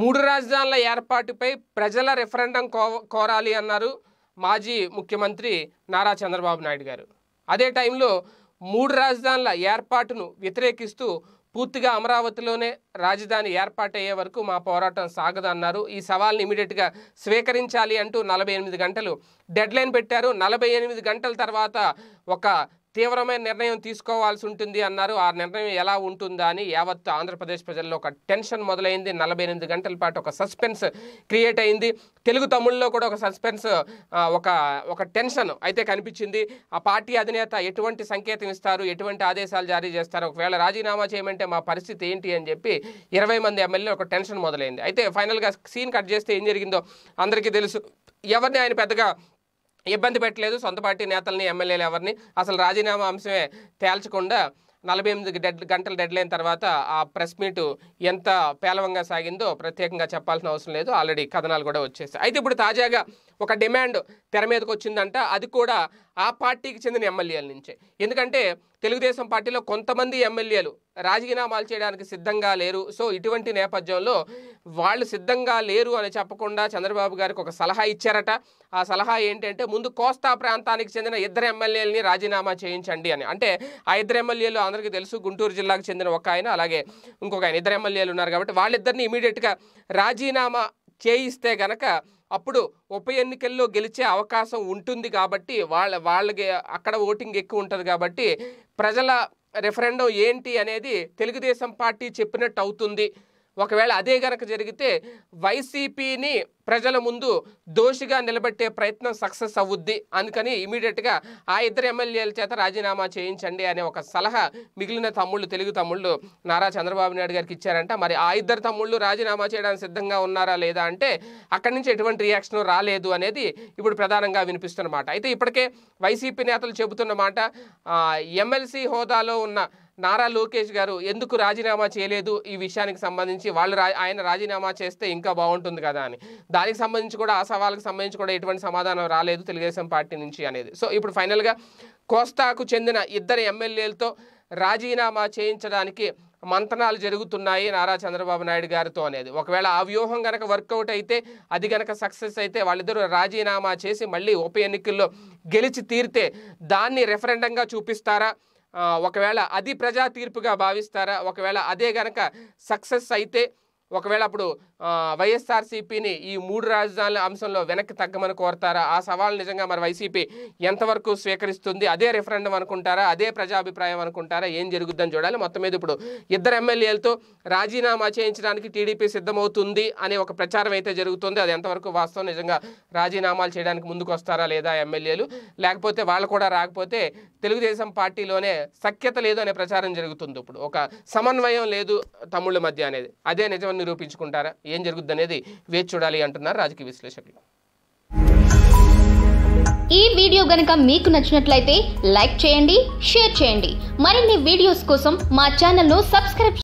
మూడు రాజధానుల ఏర్పాటుపై ప్రజల రిఫరెండం కోరాలి అన్నారు మాజీ ముఖ్యమంత్రి నారా చంద్రబాబు నాయుడు గారు అదే టైంలో మూడు రాజధానుల ఏర్పాటును వ్యతిరేకిస్తూ పూర్తిగా అమరావతిలోనే రాజధాని ఏర్పాటయ్యే వరకు మా పోరాటం సాగదన్నారు ఈ సవాల్ని ఇమీడియట్గా స్వీకరించాలి అంటూ నలభై ఎనిమిది గంటలు డెడ్లైన్ పెట్టారు నలభై ఎనిమిది గంటల తర్వాత ఒక తీవ్రమైన నిర్ణయం తీసుకోవాల్సి ఉంటుంది అన్నారు ఆ నిర్ణయం ఎలా ఉంటుందా అని యావత్ ఆంధ్రప్రదేశ్ ప్రజల్లో ఒక టెన్షన్ మొదలైంది నలభై ఎనిమిది గంటల పాటు ఒక సస్పెన్స్ క్రియేట్ అయింది తెలుగు తమిళ్లో కూడా ఒక సస్పెన్స్ ఒక ఒక టెన్షన్ అయితే కనిపించింది ఆ పార్టీ అధినేత ఎటువంటి సంకేతం ఇస్తారు ఎటువంటి ఆదేశాలు జారీ చేస్తారు ఒకవేళ రాజీనామా చేయమంటే మా పరిస్థితి ఏంటి అని చెప్పి ఇరవై మంది ఎమ్మెల్యే ఒక టెన్షన్ మొదలైంది అయితే ఫైనల్గా సీన్ కట్ చేస్తే ఏం జరిగిందో అందరికీ తెలుసు ఎవరిని ఆయన పెద్దగా ఇబ్బంది పెట్టలేదు సొంత పార్టీ నేతల్ని ఎమ్మెల్యేలు ఎవరిని అసలు రాజీనామా అంశమే తేల్చకుండా నలభై ఎనిమిది డెడ్ గంటల డెడ్ లైన్ తర్వాత ఆ ప్రెస్ మీట్ ఎంత పేలవంగా సాగిందో ప్రత్యేకంగా చెప్పాల్సిన అవసరం లేదు ఆల్రెడీ కథనాలు కూడా వచ్చేసాయి అయితే ఇప్పుడు తాజాగా ఒక డిమాండ్ తెర మీదకి వచ్చిందంట అది కూడా ఆ పార్టీకి చెందిన ఎమ్మెల్యేల నుంచే ఎందుకంటే తెలుగుదేశం పార్టీలో కొంతమంది ఎమ్మెల్యేలు రాజీనామాలు చేయడానికి సిద్ధంగా లేరు సో ఇటువంటి నేపథ్యంలో వాళ్ళు సిద్ధంగా లేరు అని చెప్పకుండా చంద్రబాబు గారికి ఒక సలహా ఇచ్చారట ఆ సలహా ఏంటంటే ముందు కోస్తా ప్రాంతానికి చెందిన ఇద్దరు ఎమ్మెల్యేలని రాజీనామా చేయించండి అని అంటే ఆ ఇద్దరు ఎమ్మెల్యేలు అందరికీ తెలుసు గుంటూరు జిల్లాకు చెందిన ఒక ఆయన అలాగే ఇంకొక ఆయన ఇద్దరు ఎమ్మెల్యేలు ఉన్నారు కాబట్టి వాళ్ళిద్దరిని ఇమీడియట్గా రాజీనామా చేయిస్తే గనక అప్పుడు ఉప ఎన్నికల్లో గెలిచే అవకాశం ఉంటుంది కాబట్టి వాళ్ళ వాళ్ళకి అక్కడ ఓటింగ్ ఎక్కువ ఉంటుంది కాబట్టి ప్రజల రెఫరెండం ఏంటి అనేది తెలుగుదేశం పార్టీ చెప్పినట్టు అవుతుంది ఒకవేళ అదే గనక జరిగితే వైసీపీని ప్రజల ముందు దోషిగా నిలబెట్టే ప్రయత్నం సక్సెస్ అవుద్ది అందుకని ఇమీడియట్గా ఆ ఇద్దరు ఎమ్మెల్యేల చేత రాజీనామా చేయించండి అనే ఒక సలహా మిగిలిన తమ్ముళ్ళు తెలుగు తమ్ముళ్ళు నారా చంద్రబాబు నాయుడు గారికి ఇచ్చారంట మరి ఆ ఇద్దరు తమ్ముళ్ళు రాజీనామా చేయడానికి సిద్ధంగా ఉన్నారా లేదా అంటే అక్కడి నుంచి ఎటువంటి రియాక్షన్ రాలేదు అనేది ఇప్పుడు ప్రధానంగా వినిపిస్తున్నమాట అయితే ఇప్పటికే వైసీపీ నేతలు చెబుతున్నమాట ఎమ్మెల్సీ హోదాలో ఉన్న నారా లోకేష్ గారు ఎందుకు రాజీనామా చేయలేదు ఈ విషయానికి సంబంధించి వాళ్ళు ఆయన రాజీనామా చేస్తే ఇంకా బాగుంటుంది కదా అని దానికి సంబంధించి కూడా ఆ సవాల్కి సంబంధించి కూడా ఎటువంటి సమాధానం రాలేదు తెలుగుదేశం పార్టీ నుంచి అనేది సో ఇప్పుడు ఫైనల్గా కోస్తాకు చెందిన ఇద్దరు ఎమ్మెల్యేలతో రాజీనామా చేయించడానికి మంతనాలు జరుగుతున్నాయి నారా చంద్రబాబు నాయుడు గారితో అనేది ఒకవేళ ఆ వ్యూహం కనుక వర్కౌట్ అయితే అది కనుక సక్సెస్ అయితే వాళ్ళిద్దరూ రాజీనామా చేసి మళ్ళీ ఉప ఎన్నికల్లో గెలిచి తీరితే దాన్ని రెఫరెండంగా చూపిస్తారా ఒకవేళ అది ప్రజా తీర్పుగా భావిస్తారా ఒకవేళ అదే గనక సక్సెస్ అయితే ఒకవేళ అప్పుడు వైఎస్ఆర్సీపీని ఈ మూడు రాజధానుల అంశంలో వెనక్కి తగ్గమని కోరతారా ఆ సవాల్ నిజంగా మరి వైసీపీ ఎంతవరకు స్వీకరిస్తుంది అదే రిఫరెండం అనుకుంటారా అదే ప్రజాభిప్రాయం అనుకుంటారా ఏం జరుగుద్దని చూడాలి మొత్తం మీద ఇప్పుడు ఇద్దరు ఎమ్మెల్యేలతో రాజీనామా చేయించడానికి టీడీపీ సిద్ధమవుతుంది అనే ఒక ప్రచారం అయితే జరుగుతుంది అది ఎంతవరకు వాస్తవం నిజంగా రాజీనామాలు చేయడానికి ముందుకు వస్తారా లేదా ఎమ్మెల్యేలు లేకపోతే వాళ్ళు కూడా రాకపోతే తెలుగుదేశం పార్టీలోనే సఖ్యత లేదు అనే ప్రచారం జరుగుతుంది ఇప్పుడు ఒక సమన్వయం లేదు తమ్ముళ్ళ మధ్య అనేది అదే నిజం నిరూపించుకుంటారా ఏం జరుగుద్ది అనేది వేచి చూడాలి అంటున్నారు రాజకీయ విశ్లేషకులు ఈ వీడియో గనుక మీకు నచ్చినట్లయితే లైక్ చేయండి షేర్ చేయండి మరిన్ని వీడియోస్ కోసం మా ను సబ్స్క్రైబ్